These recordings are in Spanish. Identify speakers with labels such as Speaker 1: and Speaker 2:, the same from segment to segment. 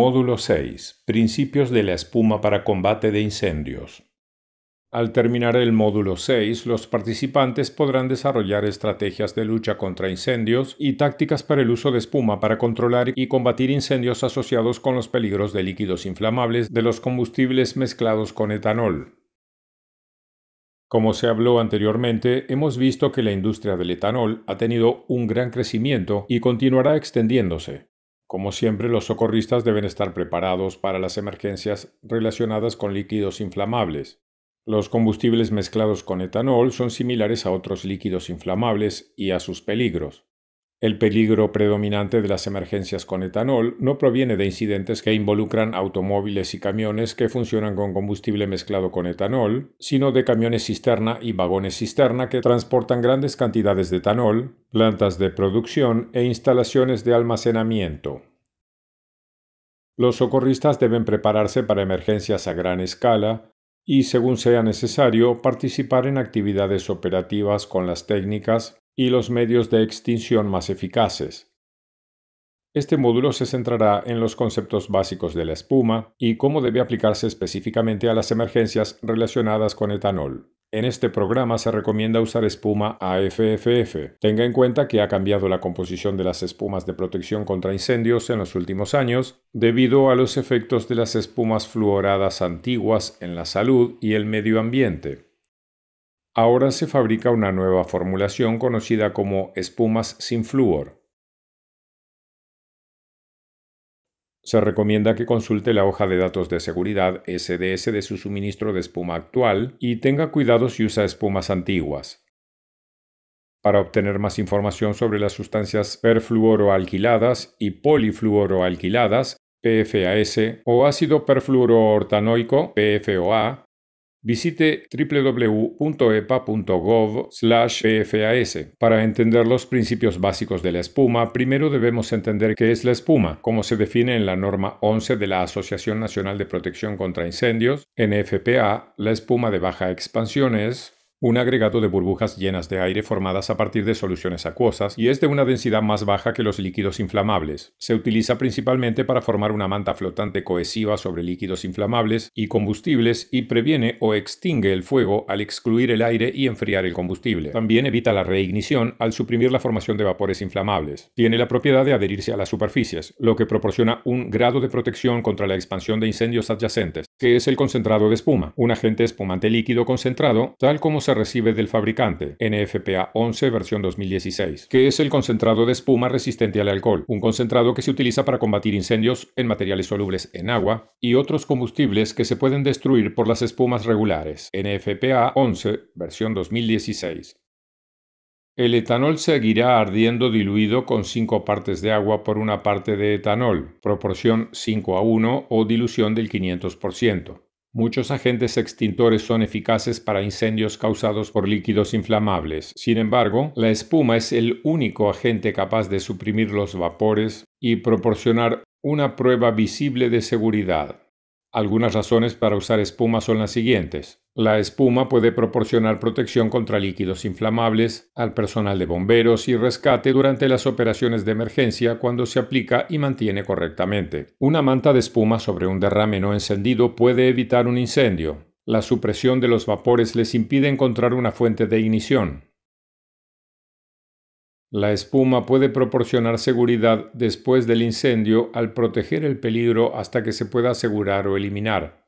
Speaker 1: Módulo 6. Principios de la espuma para combate de incendios. Al terminar el módulo 6, los participantes podrán desarrollar estrategias de lucha contra incendios y tácticas para el uso de espuma para controlar y combatir incendios asociados con los peligros de líquidos inflamables de los combustibles mezclados con etanol. Como se habló anteriormente, hemos visto que la industria del etanol ha tenido un gran crecimiento y continuará extendiéndose. Como siempre, los socorristas deben estar preparados para las emergencias relacionadas con líquidos inflamables. Los combustibles mezclados con etanol son similares a otros líquidos inflamables y a sus peligros. El peligro predominante de las emergencias con etanol no proviene de incidentes que involucran automóviles y camiones que funcionan con combustible mezclado con etanol, sino de camiones cisterna y vagones cisterna que transportan grandes cantidades de etanol, plantas de producción e instalaciones de almacenamiento. Los socorristas deben prepararse para emergencias a gran escala y, según sea necesario, participar en actividades operativas con las técnicas, y los medios de extinción más eficaces. Este módulo se centrará en los conceptos básicos de la espuma y cómo debe aplicarse específicamente a las emergencias relacionadas con etanol. En este programa se recomienda usar espuma AFFF. Tenga en cuenta que ha cambiado la composición de las espumas de protección contra incendios en los últimos años debido a los efectos de las espumas fluoradas antiguas en la salud y el medio ambiente ahora se fabrica una nueva formulación conocida como espumas sin flúor. Se recomienda que consulte la hoja de datos de seguridad SDS de su suministro de espuma actual y tenga cuidado si usa espumas antiguas. Para obtener más información sobre las sustancias perfluoroalquiladas y polifluoroalquiladas, PFAS, o ácido perfluoroortanoico, PFOA, Visite wwwepagov Para entender los principios básicos de la espuma, primero debemos entender qué es la espuma, como se define en la norma 11 de la Asociación Nacional de Protección contra Incendios, NFPA, la espuma de baja expansión es un agregado de burbujas llenas de aire formadas a partir de soluciones acuosas y es de una densidad más baja que los líquidos inflamables. Se utiliza principalmente para formar una manta flotante cohesiva sobre líquidos inflamables y combustibles y previene o extingue el fuego al excluir el aire y enfriar el combustible. También evita la reignición al suprimir la formación de vapores inflamables. Tiene la propiedad de adherirse a las superficies, lo que proporciona un grado de protección contra la expansión de incendios adyacentes que es el concentrado de espuma, un agente espumante líquido concentrado, tal como se recibe del fabricante, NFPA 11 versión 2016, que es el concentrado de espuma resistente al alcohol, un concentrado que se utiliza para combatir incendios en materiales solubles en agua y otros combustibles que se pueden destruir por las espumas regulares, NFPA 11 versión 2016. El etanol seguirá ardiendo diluido con 5 partes de agua por una parte de etanol, proporción 5 a 1 o dilución del 500%. Muchos agentes extintores son eficaces para incendios causados por líquidos inflamables. Sin embargo, la espuma es el único agente capaz de suprimir los vapores y proporcionar una prueba visible de seguridad. Algunas razones para usar espuma son las siguientes. La espuma puede proporcionar protección contra líquidos inflamables al personal de bomberos y rescate durante las operaciones de emergencia cuando se aplica y mantiene correctamente. Una manta de espuma sobre un derrame no encendido puede evitar un incendio. La supresión de los vapores les impide encontrar una fuente de ignición. La espuma puede proporcionar seguridad después del incendio al proteger el peligro hasta que se pueda asegurar o eliminar.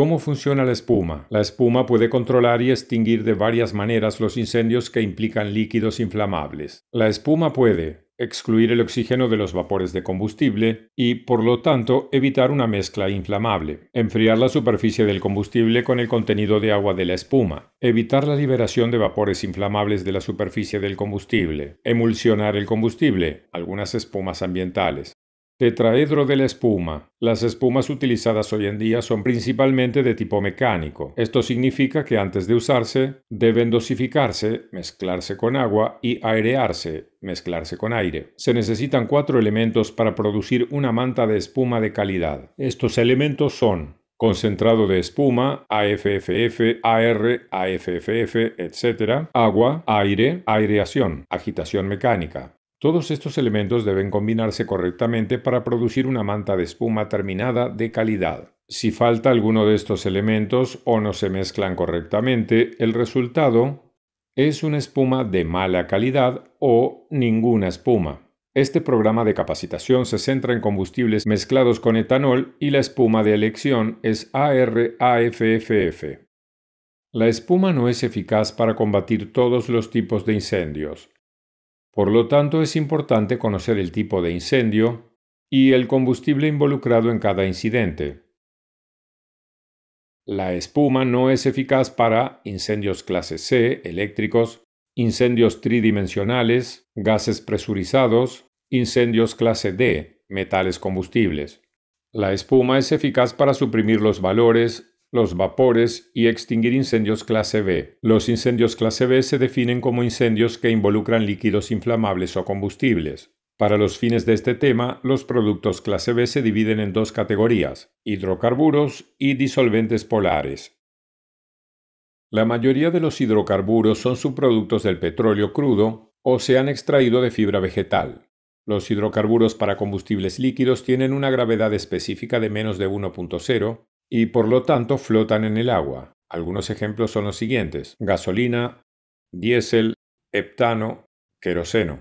Speaker 1: ¿Cómo funciona la espuma? La espuma puede controlar y extinguir de varias maneras los incendios que implican líquidos inflamables. La espuma puede excluir el oxígeno de los vapores de combustible y, por lo tanto, evitar una mezcla inflamable, enfriar la superficie del combustible con el contenido de agua de la espuma, evitar la liberación de vapores inflamables de la superficie del combustible, emulsionar el combustible, algunas espumas ambientales, Tetraedro de la espuma. Las espumas utilizadas hoy en día son principalmente de tipo mecánico. Esto significa que antes de usarse, deben dosificarse, mezclarse con agua y airearse, mezclarse con aire. Se necesitan cuatro elementos para producir una manta de espuma de calidad. Estos elementos son concentrado de espuma, AFFF, AR, AFFF, etc., agua, aire, aireación, agitación mecánica. Todos estos elementos deben combinarse correctamente para producir una manta de espuma terminada de calidad. Si falta alguno de estos elementos o no se mezclan correctamente, el resultado es una espuma de mala calidad o ninguna espuma. Este programa de capacitación se centra en combustibles mezclados con etanol y la espuma de elección es ARAFFF. La espuma no es eficaz para combatir todos los tipos de incendios. Por lo tanto, es importante conocer el tipo de incendio y el combustible involucrado en cada incidente. La espuma no es eficaz para incendios clase C, eléctricos, incendios tridimensionales, gases presurizados, incendios clase D, metales combustibles. La espuma es eficaz para suprimir los valores los vapores y extinguir incendios clase B. Los incendios clase B se definen como incendios que involucran líquidos inflamables o combustibles. Para los fines de este tema, los productos clase B se dividen en dos categorías, hidrocarburos y disolventes polares. La mayoría de los hidrocarburos son subproductos del petróleo crudo o se han extraído de fibra vegetal. Los hidrocarburos para combustibles líquidos tienen una gravedad específica de menos de 1.0 y por lo tanto flotan en el agua. Algunos ejemplos son los siguientes: gasolina, diésel, heptano, queroseno.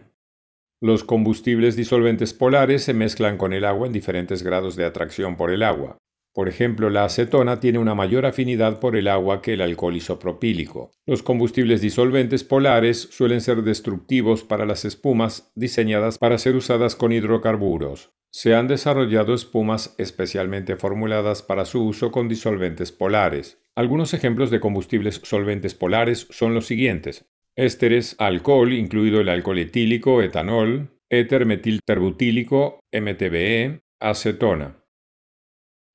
Speaker 1: Los combustibles disolventes polares se mezclan con el agua en diferentes grados de atracción por el agua. Por ejemplo, la acetona tiene una mayor afinidad por el agua que el alcohol isopropílico. Los combustibles disolventes polares suelen ser destructivos para las espumas diseñadas para ser usadas con hidrocarburos. Se han desarrollado espumas especialmente formuladas para su uso con disolventes polares. Algunos ejemplos de combustibles solventes polares son los siguientes. Ésteres, alcohol, incluido el alcohol etílico, etanol, éter metilterbutílico, MTBE, acetona.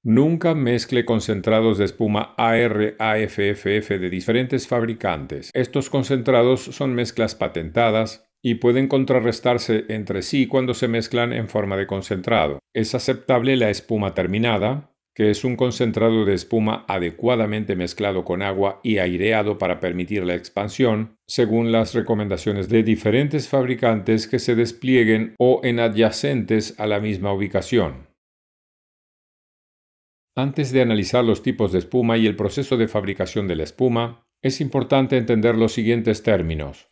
Speaker 1: Nunca mezcle concentrados de espuma ARAFFF de diferentes fabricantes. Estos concentrados son mezclas patentadas y pueden contrarrestarse entre sí cuando se mezclan en forma de concentrado. Es aceptable la espuma terminada, que es un concentrado de espuma adecuadamente mezclado con agua y aireado para permitir la expansión, según las recomendaciones de diferentes fabricantes que se desplieguen o en adyacentes a la misma ubicación. Antes de analizar los tipos de espuma y el proceso de fabricación de la espuma, es importante entender los siguientes términos.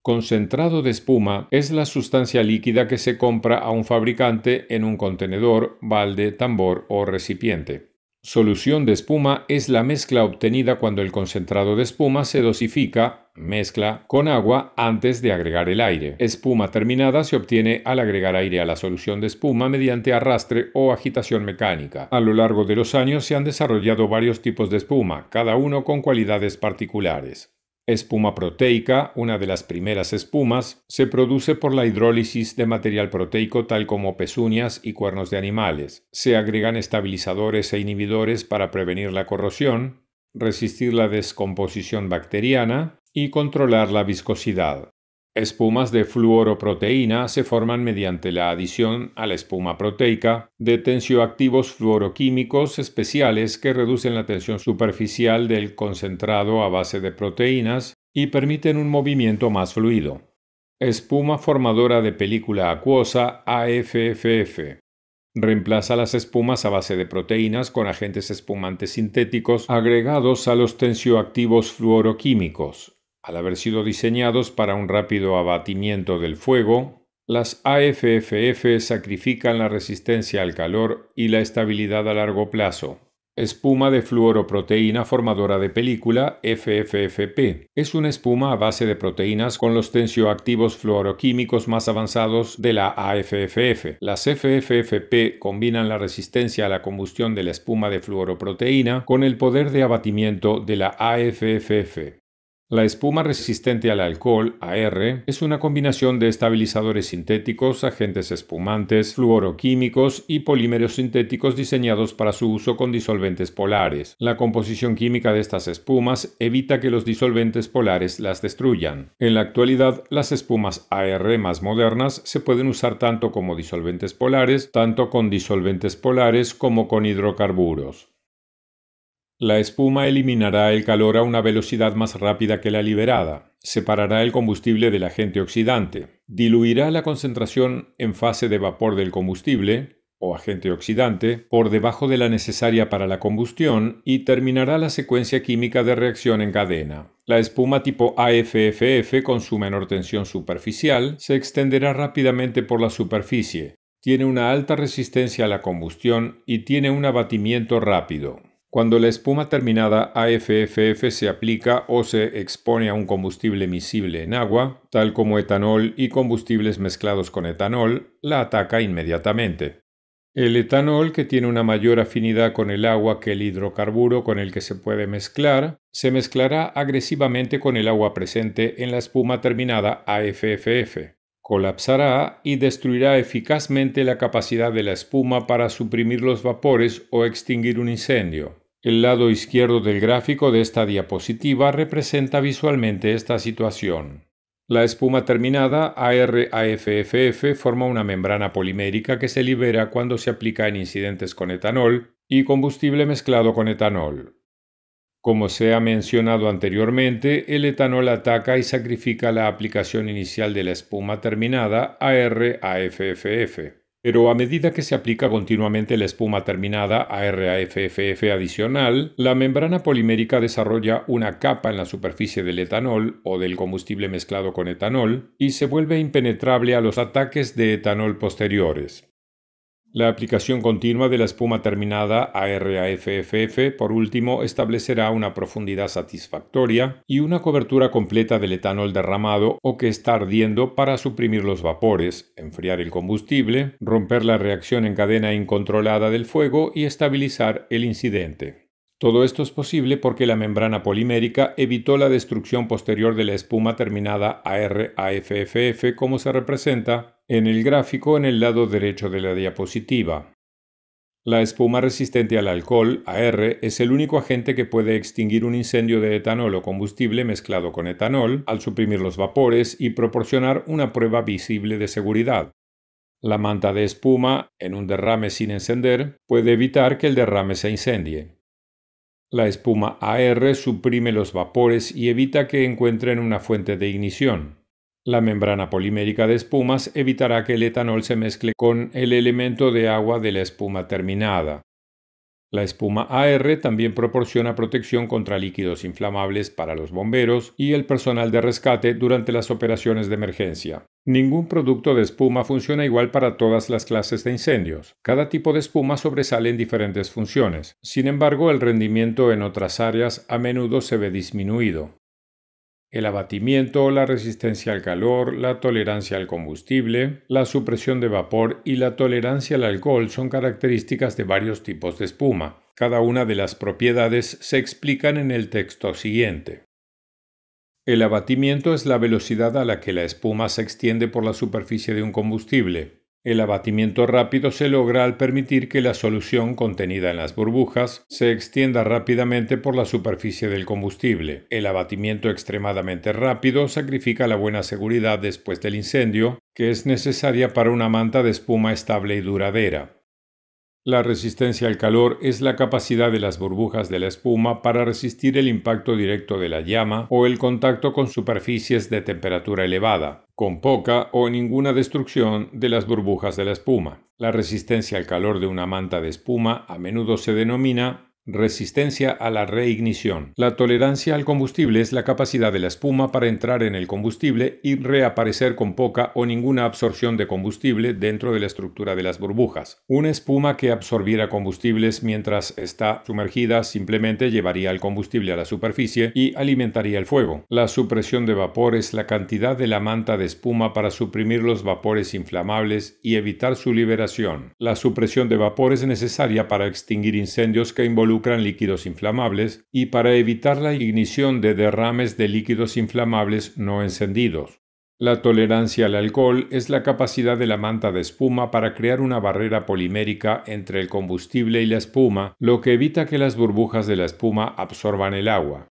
Speaker 1: Concentrado de espuma es la sustancia líquida que se compra a un fabricante en un contenedor, balde, tambor o recipiente. Solución de espuma es la mezcla obtenida cuando el concentrado de espuma se dosifica, mezcla, con agua antes de agregar el aire. Espuma terminada se obtiene al agregar aire a la solución de espuma mediante arrastre o agitación mecánica. A lo largo de los años se han desarrollado varios tipos de espuma, cada uno con cualidades particulares. Espuma proteica, una de las primeras espumas, se produce por la hidrólisis de material proteico tal como pezuñas y cuernos de animales. Se agregan estabilizadores e inhibidores para prevenir la corrosión, resistir la descomposición bacteriana y controlar la viscosidad. Espumas de fluoroproteína se forman mediante la adición a la espuma proteica de tensioactivos fluoroquímicos especiales que reducen la tensión superficial del concentrado a base de proteínas y permiten un movimiento más fluido. Espuma formadora de película acuosa AFFF. Reemplaza las espumas a base de proteínas con agentes espumantes sintéticos agregados a los tensioactivos fluoroquímicos, al haber sido diseñados para un rápido abatimiento del fuego, las AFFF sacrifican la resistencia al calor y la estabilidad a largo plazo. Espuma de fluoroproteína formadora de película FFFP. Es una espuma a base de proteínas con los tensioactivos fluoroquímicos más avanzados de la AFFF. Las FFFP combinan la resistencia a la combustión de la espuma de fluoroproteína con el poder de abatimiento de la AFFF. La espuma resistente al alcohol, AR, es una combinación de estabilizadores sintéticos, agentes espumantes, fluoroquímicos y polímeros sintéticos diseñados para su uso con disolventes polares. La composición química de estas espumas evita que los disolventes polares las destruyan. En la actualidad, las espumas AR más modernas se pueden usar tanto como disolventes polares, tanto con disolventes polares como con hidrocarburos. La espuma eliminará el calor a una velocidad más rápida que la liberada, separará el combustible del agente oxidante, diluirá la concentración en fase de vapor del combustible, o agente oxidante, por debajo de la necesaria para la combustión y terminará la secuencia química de reacción en cadena. La espuma tipo AFFF con su menor tensión superficial se extenderá rápidamente por la superficie, tiene una alta resistencia a la combustión y tiene un abatimiento rápido. Cuando la espuma terminada AFFF se aplica o se expone a un combustible miscible en agua, tal como etanol y combustibles mezclados con etanol, la ataca inmediatamente. El etanol, que tiene una mayor afinidad con el agua que el hidrocarburo con el que se puede mezclar, se mezclará agresivamente con el agua presente en la espuma terminada AFFF colapsará y destruirá eficazmente la capacidad de la espuma para suprimir los vapores o extinguir un incendio. El lado izquierdo del gráfico de esta diapositiva representa visualmente esta situación. La espuma terminada ARAFFF forma una membrana polimérica que se libera cuando se aplica en incidentes con etanol y combustible mezclado con etanol. Como se ha mencionado anteriormente, el etanol ataca y sacrifica la aplicación inicial de la espuma terminada ARAFFF. Pero a medida que se aplica continuamente la espuma terminada a RAFFF adicional, la membrana polimérica desarrolla una capa en la superficie del etanol o del combustible mezclado con etanol y se vuelve impenetrable a los ataques de etanol posteriores. La aplicación continua de la espuma terminada ARAFFF, por último, establecerá una profundidad satisfactoria y una cobertura completa del etanol derramado o que está ardiendo para suprimir los vapores, enfriar el combustible, romper la reacción en cadena incontrolada del fuego y estabilizar el incidente. Todo esto es posible porque la membrana polimérica evitó la destrucción posterior de la espuma terminada ARAFFF como se representa en el gráfico en el lado derecho de la diapositiva. La espuma resistente al alcohol, AR, es el único agente que puede extinguir un incendio de etanol o combustible mezclado con etanol al suprimir los vapores y proporcionar una prueba visible de seguridad. La manta de espuma, en un derrame sin encender, puede evitar que el derrame se incendie. La espuma AR suprime los vapores y evita que encuentren una fuente de ignición. La membrana polimérica de espumas evitará que el etanol se mezcle con el elemento de agua de la espuma terminada. La espuma AR también proporciona protección contra líquidos inflamables para los bomberos y el personal de rescate durante las operaciones de emergencia. Ningún producto de espuma funciona igual para todas las clases de incendios. Cada tipo de espuma sobresale en diferentes funciones. Sin embargo, el rendimiento en otras áreas a menudo se ve disminuido el abatimiento, la resistencia al calor, la tolerancia al combustible, la supresión de vapor y la tolerancia al alcohol son características de varios tipos de espuma. Cada una de las propiedades se explican en el texto siguiente. El abatimiento es la velocidad a la que la espuma se extiende por la superficie de un combustible. El abatimiento rápido se logra al permitir que la solución contenida en las burbujas se extienda rápidamente por la superficie del combustible. El abatimiento extremadamente rápido sacrifica la buena seguridad después del incendio, que es necesaria para una manta de espuma estable y duradera. La resistencia al calor es la capacidad de las burbujas de la espuma para resistir el impacto directo de la llama o el contacto con superficies de temperatura elevada con poca o ninguna destrucción de las burbujas de la espuma. La resistencia al calor de una manta de espuma a menudo se denomina Resistencia a la reignición. La tolerancia al combustible es la capacidad de la espuma para entrar en el combustible y reaparecer con poca o ninguna absorción de combustible dentro de la estructura de las burbujas. Una espuma que absorbiera combustibles mientras está sumergida simplemente llevaría el combustible a la superficie y alimentaría el fuego. La supresión de vapor es la cantidad de la manta de espuma para suprimir los vapores inflamables y evitar su liberación. La supresión de vapor es necesaria para extinguir incendios que involucran líquidos inflamables y para evitar la ignición de derrames de líquidos inflamables no encendidos. La tolerancia al alcohol es la capacidad de la manta de espuma para crear una barrera polimérica entre el combustible y la espuma, lo que evita que las burbujas de la espuma absorban el agua.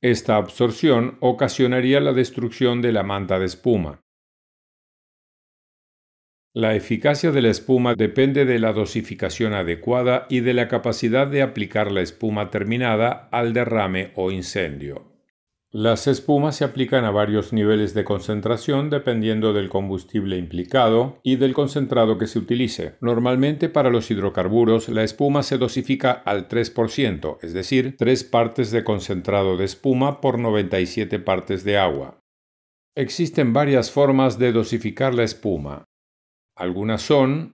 Speaker 1: Esta absorción ocasionaría la destrucción de la manta de espuma. La eficacia de la espuma depende de la dosificación adecuada y de la capacidad de aplicar la espuma terminada al derrame o incendio. Las espumas se aplican a varios niveles de concentración dependiendo del combustible implicado y del concentrado que se utilice. Normalmente para los hidrocarburos la espuma se dosifica al 3%, es decir, 3 partes de concentrado de espuma por 97 partes de agua. Existen varias formas de dosificar la espuma. Algunas son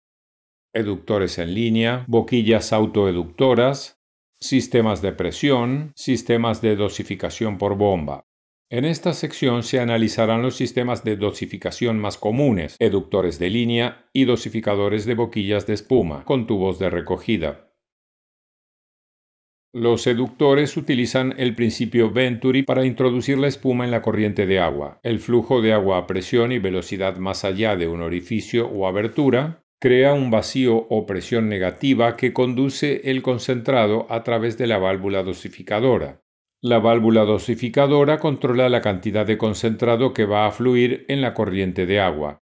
Speaker 1: eductores en línea, boquillas autoeductoras, sistemas de presión, sistemas de dosificación por bomba. En esta sección se analizarán los sistemas de dosificación más comunes, eductores de línea y dosificadores de boquillas de espuma con tubos de recogida. Los seductores utilizan el principio Venturi para introducir la espuma en la corriente de agua. El flujo de agua a presión y velocidad más allá de un orificio o abertura crea un vacío o presión negativa que conduce el concentrado a través de la válvula dosificadora. La válvula dosificadora controla la cantidad de concentrado que va a fluir en la corriente de agua.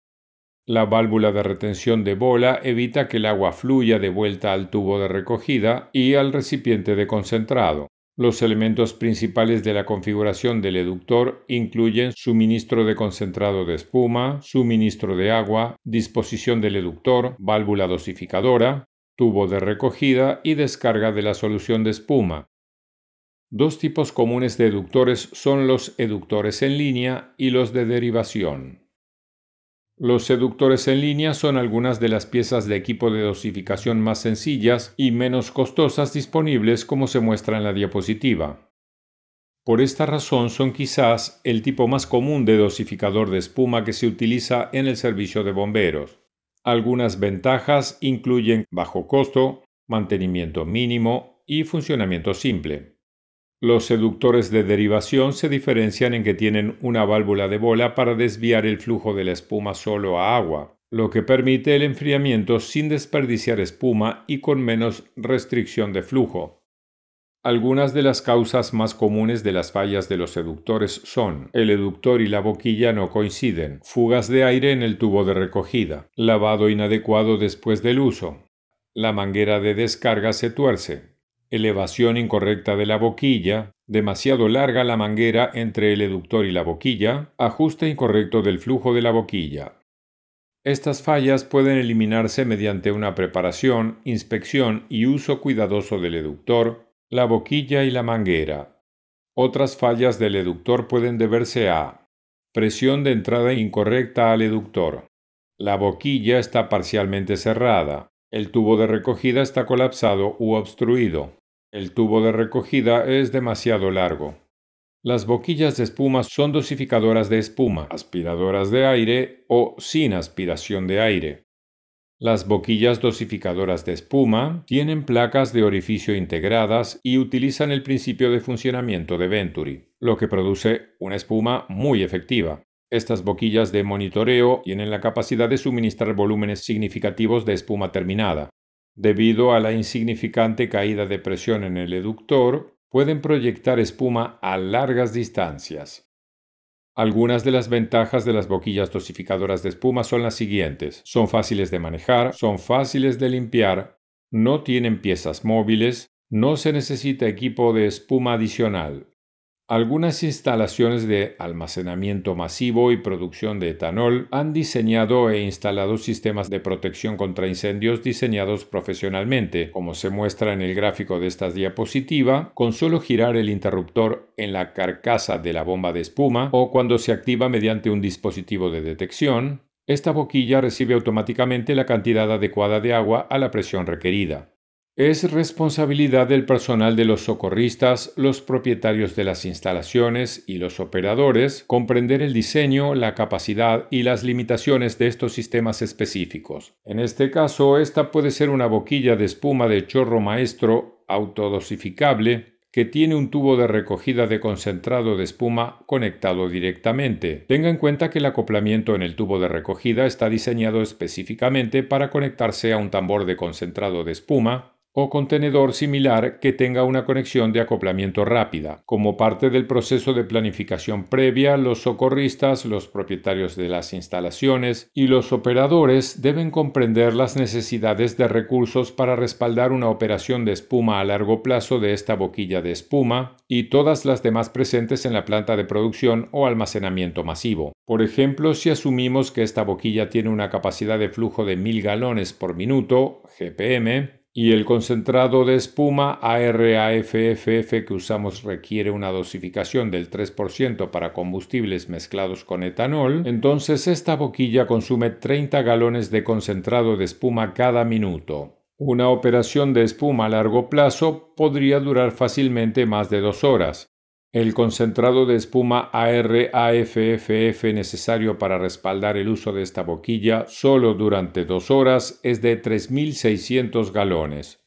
Speaker 1: La válvula de retención de bola evita que el agua fluya de vuelta al tubo de recogida y al recipiente de concentrado. Los elementos principales de la configuración del eductor incluyen suministro de concentrado de espuma, suministro de agua, disposición del eductor, válvula dosificadora, tubo de recogida y descarga de la solución de espuma. Dos tipos comunes de eductores son los eductores en línea y los de derivación. Los seductores en línea son algunas de las piezas de equipo de dosificación más sencillas y menos costosas disponibles como se muestra en la diapositiva. Por esta razón son quizás el tipo más común de dosificador de espuma que se utiliza en el servicio de bomberos. Algunas ventajas incluyen bajo costo, mantenimiento mínimo y funcionamiento simple. Los seductores de derivación se diferencian en que tienen una válvula de bola para desviar el flujo de la espuma solo a agua, lo que permite el enfriamiento sin desperdiciar espuma y con menos restricción de flujo. Algunas de las causas más comunes de las fallas de los seductores son el eductor y la boquilla no coinciden, fugas de aire en el tubo de recogida, lavado inadecuado después del uso, la manguera de descarga se tuerce, elevación incorrecta de la boquilla, demasiado larga la manguera entre el eductor y la boquilla, ajuste incorrecto del flujo de la boquilla. Estas fallas pueden eliminarse mediante una preparación, inspección y uso cuidadoso del eductor, la boquilla y la manguera. Otras fallas del eductor pueden deberse a presión de entrada incorrecta al eductor. La boquilla está parcialmente cerrada, el tubo de recogida está colapsado u obstruido. El tubo de recogida es demasiado largo. Las boquillas de espuma son dosificadoras de espuma, aspiradoras de aire o sin aspiración de aire. Las boquillas dosificadoras de espuma tienen placas de orificio integradas y utilizan el principio de funcionamiento de Venturi, lo que produce una espuma muy efectiva. Estas boquillas de monitoreo tienen la capacidad de suministrar volúmenes significativos de espuma terminada debido a la insignificante caída de presión en el eductor, pueden proyectar espuma a largas distancias. Algunas de las ventajas de las boquillas dosificadoras de espuma son las siguientes. Son fáciles de manejar, son fáciles de limpiar, no tienen piezas móviles, no se necesita equipo de espuma adicional. Algunas instalaciones de almacenamiento masivo y producción de etanol han diseñado e instalado sistemas de protección contra incendios diseñados profesionalmente, como se muestra en el gráfico de esta diapositiva, con solo girar el interruptor en la carcasa de la bomba de espuma o cuando se activa mediante un dispositivo de detección, esta boquilla recibe automáticamente la cantidad adecuada de agua a la presión requerida. Es responsabilidad del personal de los socorristas, los propietarios de las instalaciones y los operadores comprender el diseño, la capacidad y las limitaciones de estos sistemas específicos. En este caso, esta puede ser una boquilla de espuma de chorro maestro autodosificable que tiene un tubo de recogida de concentrado de espuma conectado directamente. Tenga en cuenta que el acoplamiento en el tubo de recogida está diseñado específicamente para conectarse a un tambor de concentrado de espuma o contenedor similar que tenga una conexión de acoplamiento rápida. Como parte del proceso de planificación previa, los socorristas, los propietarios de las instalaciones y los operadores deben comprender las necesidades de recursos para respaldar una operación de espuma a largo plazo de esta boquilla de espuma y todas las demás presentes en la planta de producción o almacenamiento masivo. Por ejemplo, si asumimos que esta boquilla tiene una capacidad de flujo de 1000 galones por minuto, GPM, y el concentrado de espuma ARAFFF que usamos requiere una dosificación del 3% para combustibles mezclados con etanol, entonces esta boquilla consume 30 galones de concentrado de espuma cada minuto. Una operación de espuma a largo plazo podría durar fácilmente más de dos horas, el concentrado de espuma ARAFFF necesario para respaldar el uso de esta boquilla solo durante dos horas es de 3.600 galones.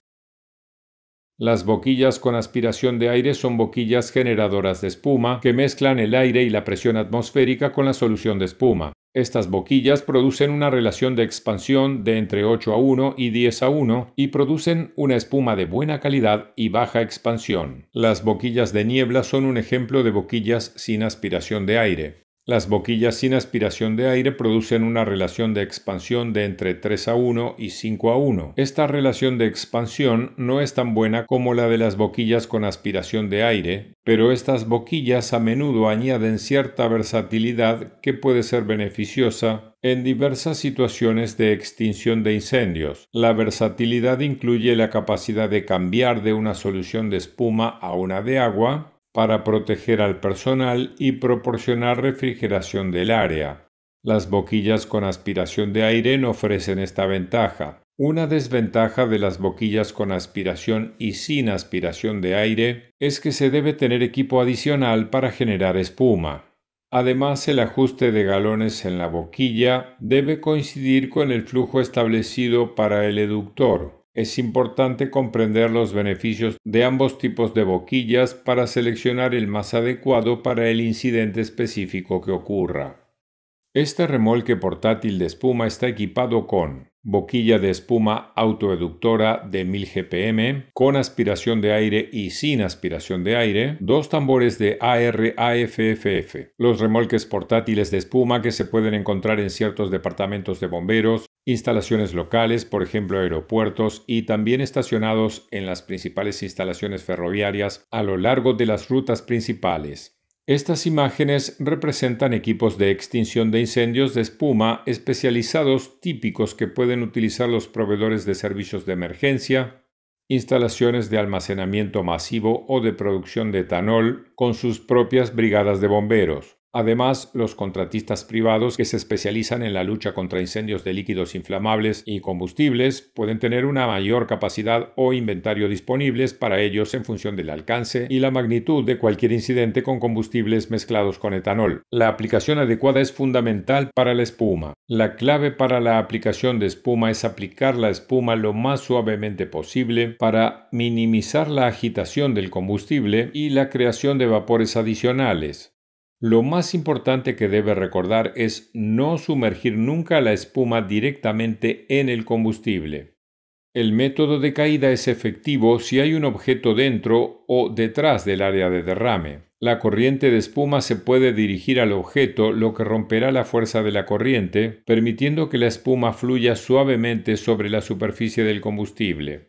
Speaker 1: Las boquillas con aspiración de aire son boquillas generadoras de espuma que mezclan el aire y la presión atmosférica con la solución de espuma. Estas boquillas producen una relación de expansión de entre 8 a 1 y 10 a 1 y producen una espuma de buena calidad y baja expansión. Las boquillas de niebla son un ejemplo de boquillas sin aspiración de aire. Las boquillas sin aspiración de aire producen una relación de expansión de entre 3 a 1 y 5 a 1. Esta relación de expansión no es tan buena como la de las boquillas con aspiración de aire, pero estas boquillas a menudo añaden cierta versatilidad que puede ser beneficiosa en diversas situaciones de extinción de incendios. La versatilidad incluye la capacidad de cambiar de una solución de espuma a una de agua, para proteger al personal y proporcionar refrigeración del área. Las boquillas con aspiración de aire no ofrecen esta ventaja. Una desventaja de las boquillas con aspiración y sin aspiración de aire es que se debe tener equipo adicional para generar espuma. Además, el ajuste de galones en la boquilla debe coincidir con el flujo establecido para el eductor. Es importante comprender los beneficios de ambos tipos de boquillas para seleccionar el más adecuado para el incidente específico que ocurra. Este remolque portátil de espuma está equipado con boquilla de espuma autoeductora de 1000 GPM, con aspiración de aire y sin aspiración de aire, dos tambores de ARAFFF. los remolques portátiles de espuma que se pueden encontrar en ciertos departamentos de bomberos instalaciones locales, por ejemplo aeropuertos, y también estacionados en las principales instalaciones ferroviarias a lo largo de las rutas principales. Estas imágenes representan equipos de extinción de incendios de espuma especializados típicos que pueden utilizar los proveedores de servicios de emergencia, instalaciones de almacenamiento masivo o de producción de etanol con sus propias brigadas de bomberos. Además, los contratistas privados que se especializan en la lucha contra incendios de líquidos inflamables y combustibles pueden tener una mayor capacidad o inventario disponibles para ellos en función del alcance y la magnitud de cualquier incidente con combustibles mezclados con etanol. La aplicación adecuada es fundamental para la espuma. La clave para la aplicación de espuma es aplicar la espuma lo más suavemente posible para minimizar la agitación del combustible y la creación de vapores adicionales. Lo más importante que debe recordar es no sumergir nunca la espuma directamente en el combustible. El método de caída es efectivo si hay un objeto dentro o detrás del área de derrame. La corriente de espuma se puede dirigir al objeto, lo que romperá la fuerza de la corriente, permitiendo que la espuma fluya suavemente sobre la superficie del combustible.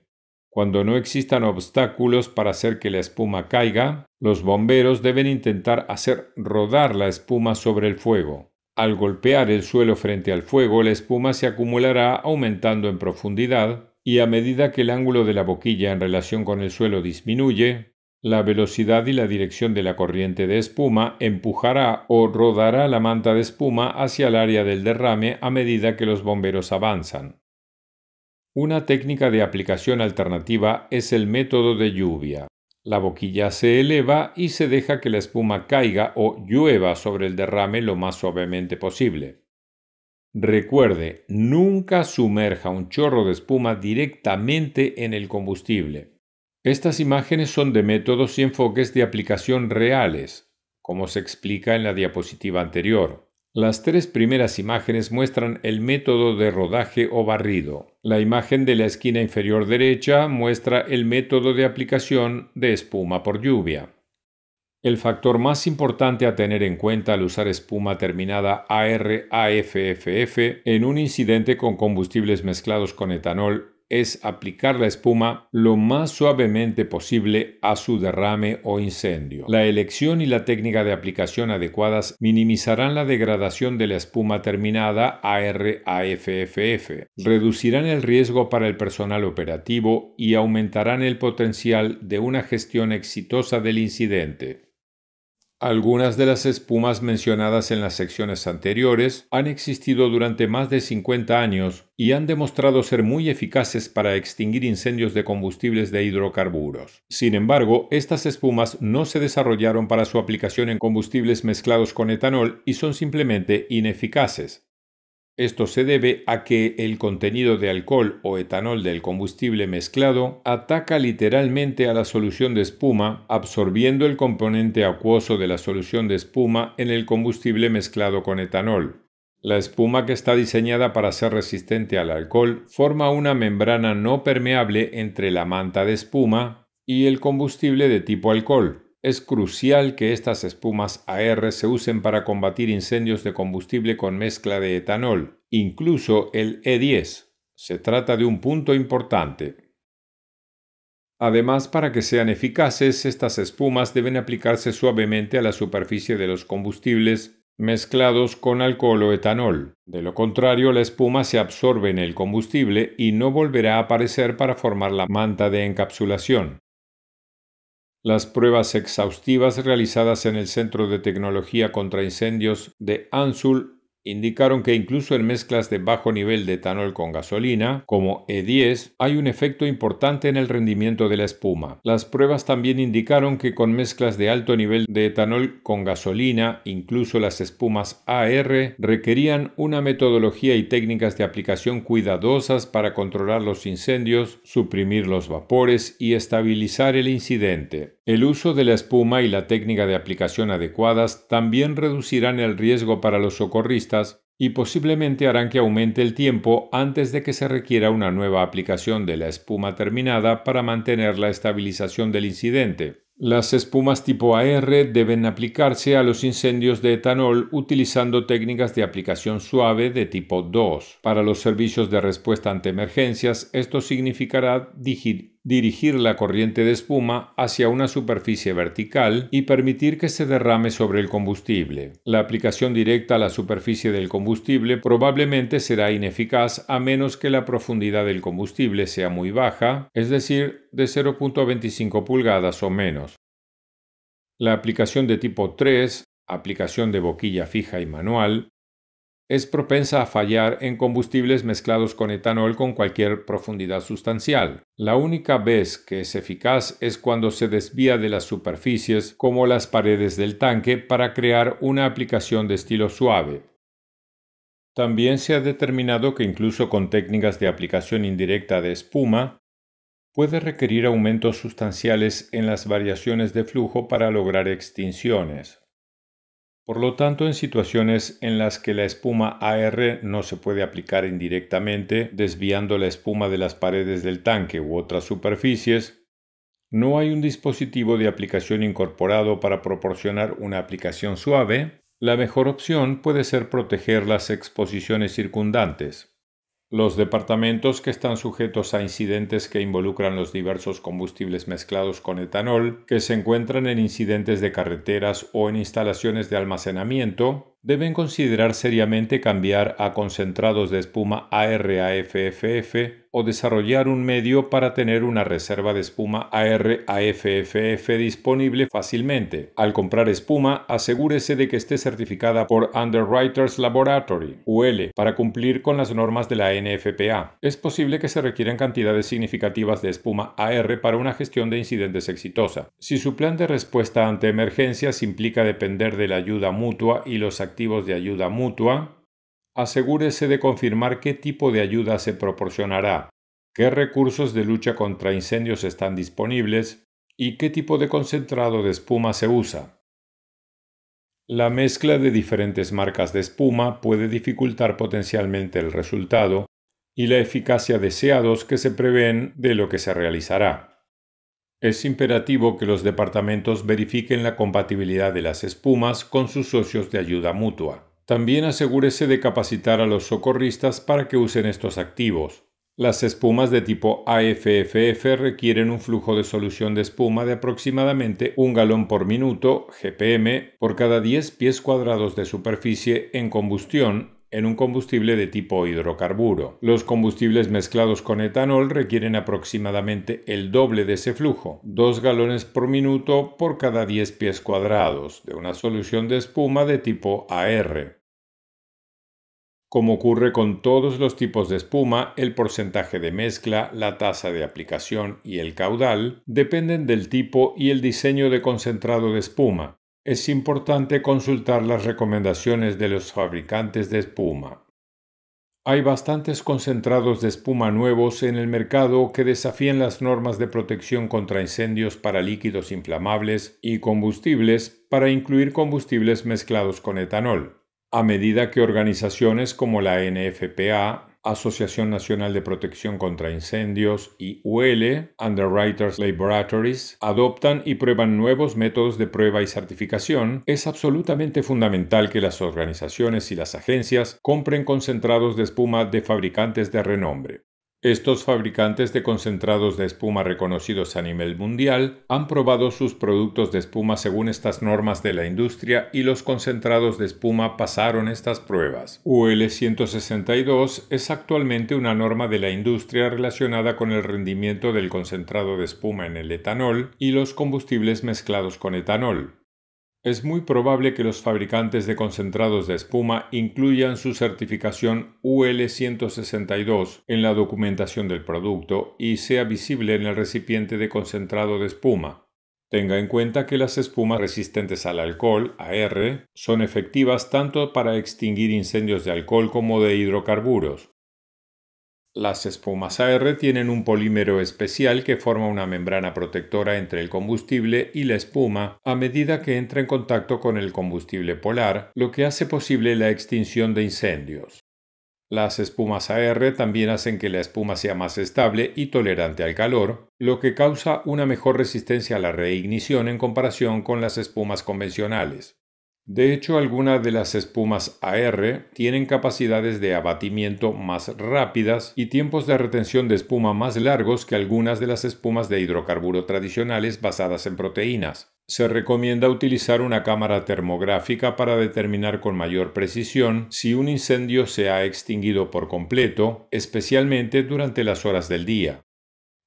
Speaker 1: Cuando no existan obstáculos para hacer que la espuma caiga, los bomberos deben intentar hacer rodar la espuma sobre el fuego. Al golpear el suelo frente al fuego, la espuma se acumulará aumentando en profundidad y a medida que el ángulo de la boquilla en relación con el suelo disminuye, la velocidad y la dirección de la corriente de espuma empujará o rodará la manta de espuma hacia el área del derrame a medida que los bomberos avanzan. Una técnica de aplicación alternativa es el método de lluvia. La boquilla se eleva y se deja que la espuma caiga o llueva sobre el derrame lo más suavemente posible. Recuerde, nunca sumerja un chorro de espuma directamente en el combustible. Estas imágenes son de métodos y enfoques de aplicación reales, como se explica en la diapositiva anterior. Las tres primeras imágenes muestran el método de rodaje o barrido. La imagen de la esquina inferior derecha muestra el método de aplicación de espuma por lluvia. El factor más importante a tener en cuenta al usar espuma terminada ARAFFF en un incidente con combustibles mezclados con etanol es aplicar la espuma lo más suavemente posible a su derrame o incendio. La elección y la técnica de aplicación adecuadas minimizarán la degradación de la espuma terminada ARAFFF, reducirán el riesgo para el personal operativo y aumentarán el potencial de una gestión exitosa del incidente. Algunas de las espumas mencionadas en las secciones anteriores han existido durante más de 50 años y han demostrado ser muy eficaces para extinguir incendios de combustibles de hidrocarburos. Sin embargo, estas espumas no se desarrollaron para su aplicación en combustibles mezclados con etanol y son simplemente ineficaces. Esto se debe a que el contenido de alcohol o etanol del combustible mezclado ataca literalmente a la solución de espuma, absorbiendo el componente acuoso de la solución de espuma en el combustible mezclado con etanol. La espuma que está diseñada para ser resistente al alcohol forma una membrana no permeable entre la manta de espuma y el combustible de tipo alcohol. Es crucial que estas espumas AR se usen para combatir incendios de combustible con mezcla de etanol, incluso el E10. Se trata de un punto importante. Además, para que sean eficaces, estas espumas deben aplicarse suavemente a la superficie de los combustibles mezclados con alcohol o etanol. De lo contrario, la espuma se absorbe en el combustible y no volverá a aparecer para formar la manta de encapsulación las pruebas exhaustivas realizadas en el Centro de Tecnología contra Incendios de ANSUL indicaron que incluso en mezclas de bajo nivel de etanol con gasolina, como E10, hay un efecto importante en el rendimiento de la espuma. Las pruebas también indicaron que con mezclas de alto nivel de etanol con gasolina, incluso las espumas AR, requerían una metodología y técnicas de aplicación cuidadosas para controlar los incendios, suprimir los vapores y estabilizar el incidente. El uso de la espuma y la técnica de aplicación adecuadas también reducirán el riesgo para los socorristas y posiblemente harán que aumente el tiempo antes de que se requiera una nueva aplicación de la espuma terminada para mantener la estabilización del incidente. Las espumas tipo AR deben aplicarse a los incendios de etanol utilizando técnicas de aplicación suave de tipo 2. Para los servicios de respuesta ante emergencias, esto significará digir dirigir la corriente de espuma hacia una superficie vertical y permitir que se derrame sobre el combustible. La aplicación directa a la superficie del combustible probablemente será ineficaz a menos que la profundidad del combustible sea muy baja, es decir, de 0.25 pulgadas o menos. La aplicación de tipo 3, aplicación de boquilla fija y manual, es propensa a fallar en combustibles mezclados con etanol con cualquier profundidad sustancial. La única vez que es eficaz es cuando se desvía de las superficies como las paredes del tanque para crear una aplicación de estilo suave. También se ha determinado que incluso con técnicas de aplicación indirecta de espuma, puede requerir aumentos sustanciales en las variaciones de flujo para lograr extinciones. Por lo tanto, en situaciones en las que la espuma AR no se puede aplicar indirectamente desviando la espuma de las paredes del tanque u otras superficies, no hay un dispositivo de aplicación incorporado para proporcionar una aplicación suave, la mejor opción puede ser proteger las exposiciones circundantes. Los departamentos que están sujetos a incidentes que involucran los diversos combustibles mezclados con etanol, que se encuentran en incidentes de carreteras o en instalaciones de almacenamiento, deben considerar seriamente cambiar a concentrados de espuma AR-AFFF o desarrollar un medio para tener una reserva de espuma AR-AFFF disponible fácilmente. Al comprar espuma, asegúrese de que esté certificada por Underwriters Laboratory, UL, para cumplir con las normas de la NFPA. Es posible que se requieran cantidades significativas de espuma AR para una gestión de incidentes exitosa. Si su plan de respuesta ante emergencias implica depender de la ayuda mutua y los activos de ayuda mutua, asegúrese de confirmar qué tipo de ayuda se proporcionará, qué recursos de lucha contra incendios están disponibles y qué tipo de concentrado de espuma se usa. La mezcla de diferentes marcas de espuma puede dificultar potencialmente el resultado y la eficacia deseados que se prevén de lo que se realizará. Es imperativo que los departamentos verifiquen la compatibilidad de las espumas con sus socios de ayuda mutua. También asegúrese de capacitar a los socorristas para que usen estos activos. Las espumas de tipo AFFF requieren un flujo de solución de espuma de aproximadamente un galón por minuto, GPM, por cada 10 pies cuadrados de superficie en combustión en un combustible de tipo hidrocarburo. Los combustibles mezclados con etanol requieren aproximadamente el doble de ese flujo, 2 galones por minuto por cada 10 pies cuadrados, de una solución de espuma de tipo AR. Como ocurre con todos los tipos de espuma, el porcentaje de mezcla, la tasa de aplicación y el caudal dependen del tipo y el diseño de concentrado de espuma es importante consultar las recomendaciones de los fabricantes de espuma. Hay bastantes concentrados de espuma nuevos en el mercado que desafían las normas de protección contra incendios para líquidos inflamables y combustibles para incluir combustibles mezclados con etanol, a medida que organizaciones como la NFPA Asociación Nacional de Protección contra Incendios y UL, Underwriters Laboratories, adoptan y prueban nuevos métodos de prueba y certificación, es absolutamente fundamental que las organizaciones y las agencias compren concentrados de espuma de fabricantes de renombre. Estos fabricantes de concentrados de espuma reconocidos a nivel mundial han probado sus productos de espuma según estas normas de la industria y los concentrados de espuma pasaron estas pruebas. UL 162 es actualmente una norma de la industria relacionada con el rendimiento del concentrado de espuma en el etanol y los combustibles mezclados con etanol. Es muy probable que los fabricantes de concentrados de espuma incluyan su certificación UL162 en la documentación del producto y sea visible en el recipiente de concentrado de espuma. Tenga en cuenta que las espumas resistentes al alcohol, AR, son efectivas tanto para extinguir incendios de alcohol como de hidrocarburos. Las espumas AR tienen un polímero especial que forma una membrana protectora entre el combustible y la espuma a medida que entra en contacto con el combustible polar, lo que hace posible la extinción de incendios. Las espumas AR también hacen que la espuma sea más estable y tolerante al calor, lo que causa una mejor resistencia a la reignición en comparación con las espumas convencionales. De hecho, algunas de las espumas AR tienen capacidades de abatimiento más rápidas y tiempos de retención de espuma más largos que algunas de las espumas de hidrocarburo tradicionales basadas en proteínas. Se recomienda utilizar una cámara termográfica para determinar con mayor precisión si un incendio se ha extinguido por completo, especialmente durante las horas del día.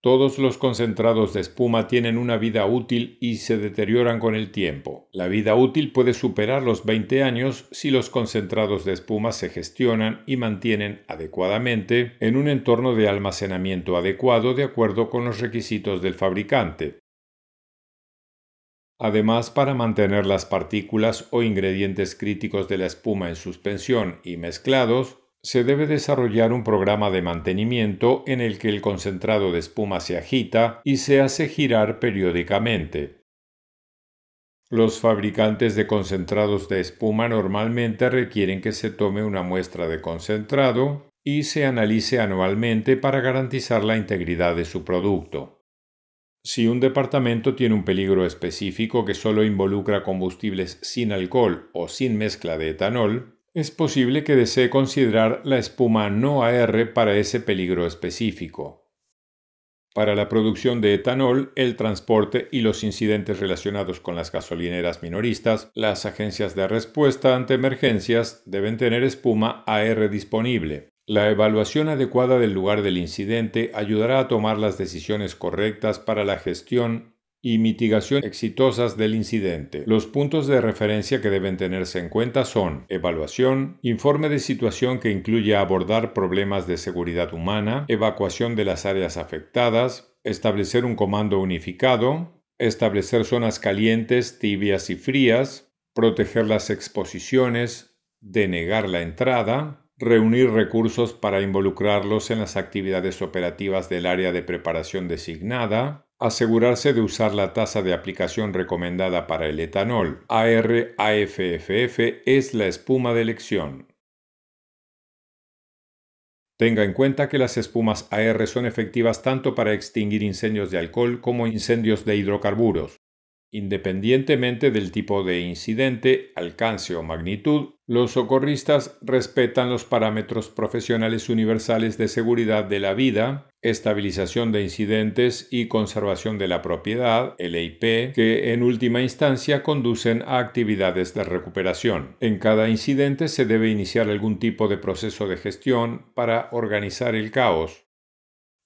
Speaker 1: Todos los concentrados de espuma tienen una vida útil y se deterioran con el tiempo. La vida útil puede superar los 20 años si los concentrados de espuma se gestionan y mantienen adecuadamente en un entorno de almacenamiento adecuado de acuerdo con los requisitos del fabricante. Además, para mantener las partículas o ingredientes críticos de la espuma en suspensión y mezclados, se debe desarrollar un programa de mantenimiento en el que el concentrado de espuma se agita y se hace girar periódicamente. Los fabricantes de concentrados de espuma normalmente requieren que se tome una muestra de concentrado y se analice anualmente para garantizar la integridad de su producto. Si un departamento tiene un peligro específico que solo involucra combustibles sin alcohol o sin mezcla de etanol, es posible que desee considerar la espuma no AR para ese peligro específico. Para la producción de etanol, el transporte y los incidentes relacionados con las gasolineras minoristas, las agencias de respuesta ante emergencias deben tener espuma AR disponible. La evaluación adecuada del lugar del incidente ayudará a tomar las decisiones correctas para la gestión y mitigación exitosas del incidente. Los puntos de referencia que deben tenerse en cuenta son evaluación, informe de situación que incluya abordar problemas de seguridad humana, evacuación de las áreas afectadas, establecer un comando unificado, establecer zonas calientes, tibias y frías, proteger las exposiciones, denegar la entrada, reunir recursos para involucrarlos en las actividades operativas del área de preparación designada, asegurarse de usar la tasa de aplicación recomendada para el etanol. AR-AFFF, es la espuma de elección. Tenga en cuenta que las espumas AR son efectivas tanto para extinguir incendios de alcohol como incendios de hidrocarburos. Independientemente del tipo de incidente, alcance o magnitud, los socorristas respetan los parámetros profesionales universales de seguridad de la vida, estabilización de incidentes y conservación de la propiedad, LIP, que en última instancia conducen a actividades de recuperación. En cada incidente se debe iniciar algún tipo de proceso de gestión para organizar el caos,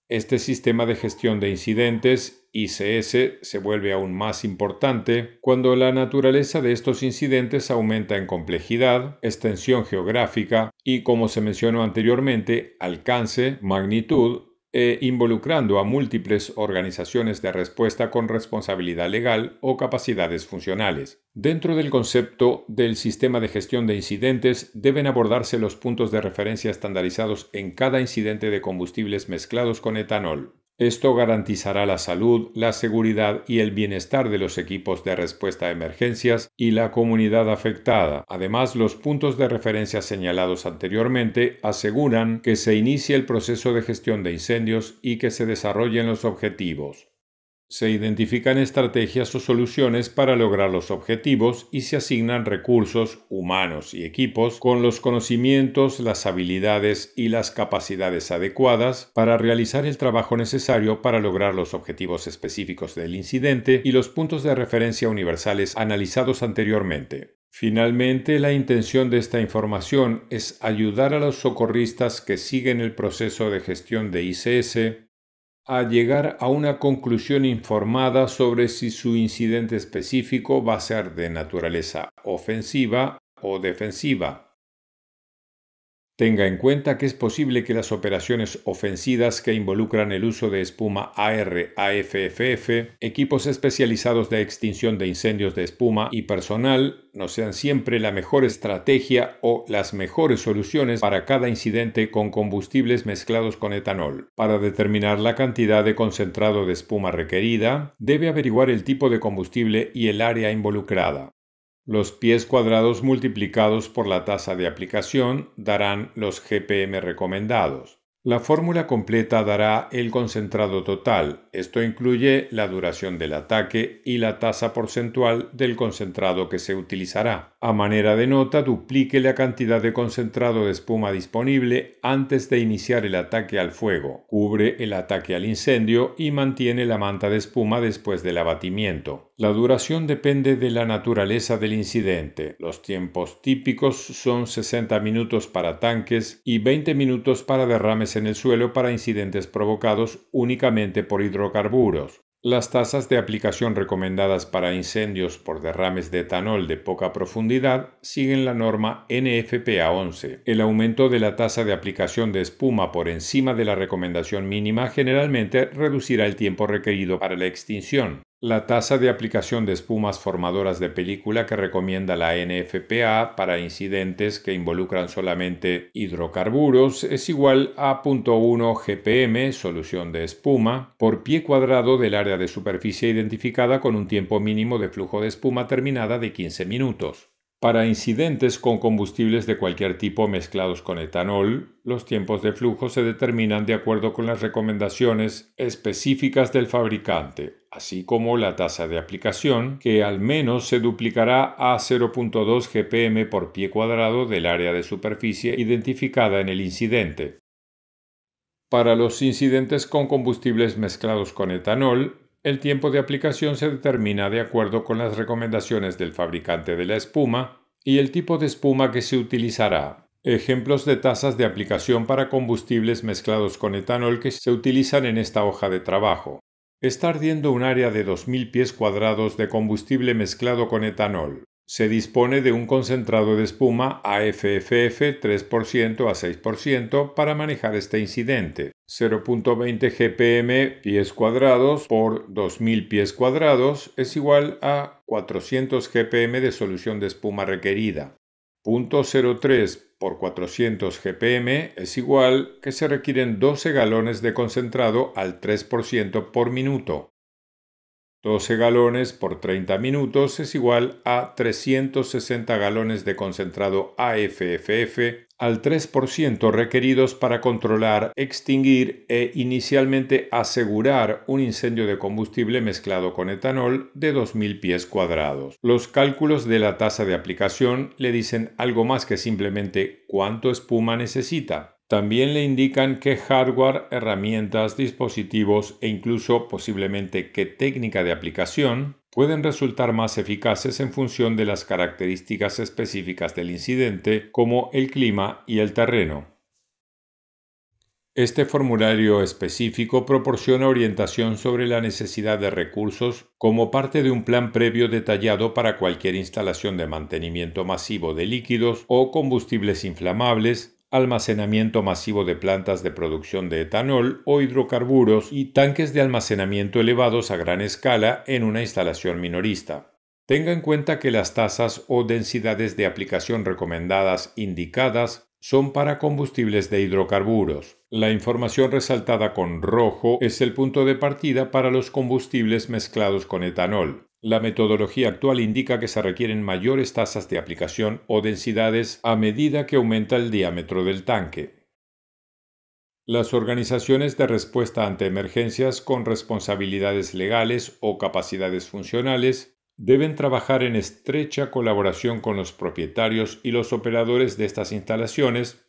Speaker 1: este sistema de gestión de incidentes, ICS, se vuelve aún más importante cuando la naturaleza de estos incidentes aumenta en complejidad, extensión geográfica y, como se mencionó anteriormente, alcance, magnitud e involucrando a múltiples organizaciones de respuesta con responsabilidad legal o capacidades funcionales. Dentro del concepto del sistema de gestión de incidentes deben abordarse los puntos de referencia estandarizados en cada incidente de combustibles mezclados con etanol. Esto garantizará la salud, la seguridad y el bienestar de los equipos de respuesta a emergencias y la comunidad afectada. Además, los puntos de referencia señalados anteriormente aseguran que se inicie el proceso de gestión de incendios y que se desarrollen los objetivos. Se identifican estrategias o soluciones para lograr los objetivos y se asignan recursos humanos y equipos con los conocimientos, las habilidades y las capacidades adecuadas para realizar el trabajo necesario para lograr los objetivos específicos del incidente y los puntos de referencia universales analizados anteriormente. Finalmente, la intención de esta información es ayudar a los socorristas que siguen el proceso de gestión de ICS a llegar a una conclusión informada sobre si su incidente específico va a ser de naturaleza ofensiva o defensiva. Tenga en cuenta que es posible que las operaciones ofensivas que involucran el uso de espuma AR, AFFF, equipos especializados de extinción de incendios de espuma y personal no sean siempre la mejor estrategia o las mejores soluciones para cada incidente con combustibles mezclados con etanol. Para determinar la cantidad de concentrado de espuma requerida, debe averiguar el tipo de combustible y el área involucrada. Los pies cuadrados multiplicados por la tasa de aplicación darán los GPM recomendados. La fórmula completa dará el concentrado total, esto incluye la duración del ataque y la tasa porcentual del concentrado que se utilizará. A manera de nota, duplique la cantidad de concentrado de espuma disponible antes de iniciar el ataque al fuego, cubre el ataque al incendio y mantiene la manta de espuma después del abatimiento. La duración depende de la naturaleza del incidente. Los tiempos típicos son 60 minutos para tanques y 20 minutos para derrames en el suelo para incidentes provocados únicamente por hidrocarburos. Las tasas de aplicación recomendadas para incendios por derrames de etanol de poca profundidad siguen la norma NFPA 11. El aumento de la tasa de aplicación de espuma por encima de la recomendación mínima generalmente reducirá el tiempo requerido para la extinción. La tasa de aplicación de espumas formadoras de película que recomienda la NFPA para incidentes que involucran solamente hidrocarburos es igual a 0.1 GPM, solución de espuma, por pie cuadrado del área de superficie identificada con un tiempo mínimo de flujo de espuma terminada de 15 minutos. Para incidentes con combustibles de cualquier tipo mezclados con etanol, los tiempos de flujo se determinan de acuerdo con las recomendaciones específicas del fabricante, así como la tasa de aplicación, que al menos se duplicará a 0.2 GPM por pie cuadrado del área de superficie identificada en el incidente. Para los incidentes con combustibles mezclados con etanol, el tiempo de aplicación se determina de acuerdo con las recomendaciones del fabricante de la espuma y el tipo de espuma que se utilizará. Ejemplos de tasas de aplicación para combustibles mezclados con etanol que se utilizan en esta hoja de trabajo. Está ardiendo un área de 2.000 pies cuadrados de combustible mezclado con etanol. Se dispone de un concentrado de espuma AFFF 3% a 6% para manejar este incidente. 0.20 GPM pies cuadrados por 2000 pies cuadrados es igual a 400 GPM de solución de espuma requerida. 0.03 por 400 GPM es igual que se requieren 12 galones de concentrado al 3% por minuto. 12 galones por 30 minutos es igual a 360 galones de concentrado AFFF al 3% requeridos para controlar, extinguir e inicialmente asegurar un incendio de combustible mezclado con etanol de 2.000 pies cuadrados. Los cálculos de la tasa de aplicación le dicen algo más que simplemente cuánto espuma necesita. También le indican qué hardware, herramientas, dispositivos e incluso posiblemente qué técnica de aplicación pueden resultar más eficaces en función de las características específicas del incidente como el clima y el terreno. Este formulario específico proporciona orientación sobre la necesidad de recursos como parte de un plan previo detallado para cualquier instalación de mantenimiento masivo de líquidos o combustibles inflamables almacenamiento masivo de plantas de producción de etanol o hidrocarburos y tanques de almacenamiento elevados a gran escala en una instalación minorista. Tenga en cuenta que las tasas o densidades de aplicación recomendadas indicadas son para combustibles de hidrocarburos. La información resaltada con rojo es el punto de partida para los combustibles mezclados con etanol. La metodología actual indica que se requieren mayores tasas de aplicación o densidades a medida que aumenta el diámetro del tanque. Las organizaciones de respuesta ante emergencias con responsabilidades legales o capacidades funcionales deben trabajar en estrecha colaboración con los propietarios y los operadores de estas instalaciones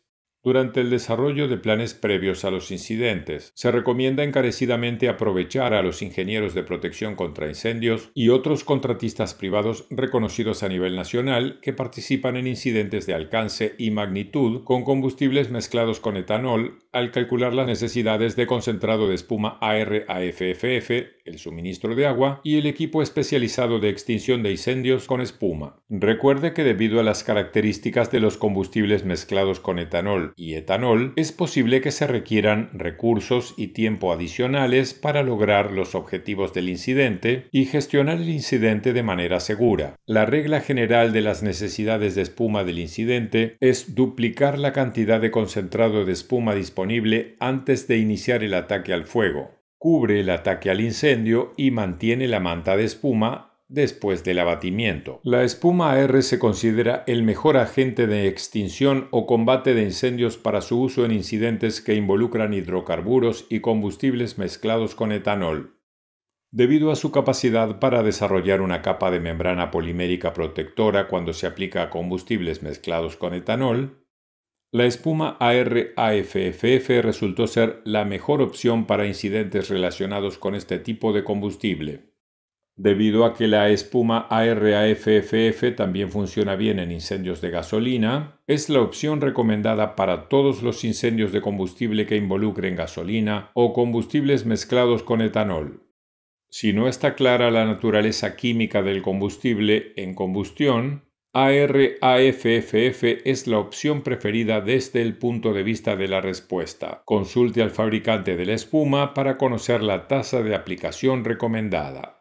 Speaker 1: durante el desarrollo de planes previos a los incidentes. Se recomienda encarecidamente aprovechar a los ingenieros de protección contra incendios y otros contratistas privados reconocidos a nivel nacional que participan en incidentes de alcance y magnitud con combustibles mezclados con etanol al calcular las necesidades de concentrado de espuma ARAFFF, el suministro de agua y el equipo especializado de extinción de incendios con espuma. Recuerde que debido a las características de los combustibles mezclados con etanol y etanol, es posible que se requieran recursos y tiempo adicionales para lograr los objetivos del incidente y gestionar el incidente de manera segura. La regla general de las necesidades de espuma del incidente es duplicar la cantidad de concentrado de espuma disponible antes de iniciar el ataque al fuego. Cubre el ataque al incendio y mantiene la manta de espuma después del abatimiento. La espuma AR se considera el mejor agente de extinción o combate de incendios para su uso en incidentes que involucran hidrocarburos y combustibles mezclados con etanol. Debido a su capacidad para desarrollar una capa de membrana polimérica protectora cuando se aplica a combustibles mezclados con etanol, la espuma AR-AFFF resultó ser la mejor opción para incidentes relacionados con este tipo de combustible debido a que la espuma ARAFFF también funciona bien en incendios de gasolina, es la opción recomendada para todos los incendios de combustible que involucren gasolina o combustibles mezclados con etanol. Si no está clara la naturaleza química del combustible en combustión, ARAFFF es la opción preferida desde el punto de vista de la respuesta. Consulte al fabricante de la espuma para conocer la tasa de aplicación recomendada.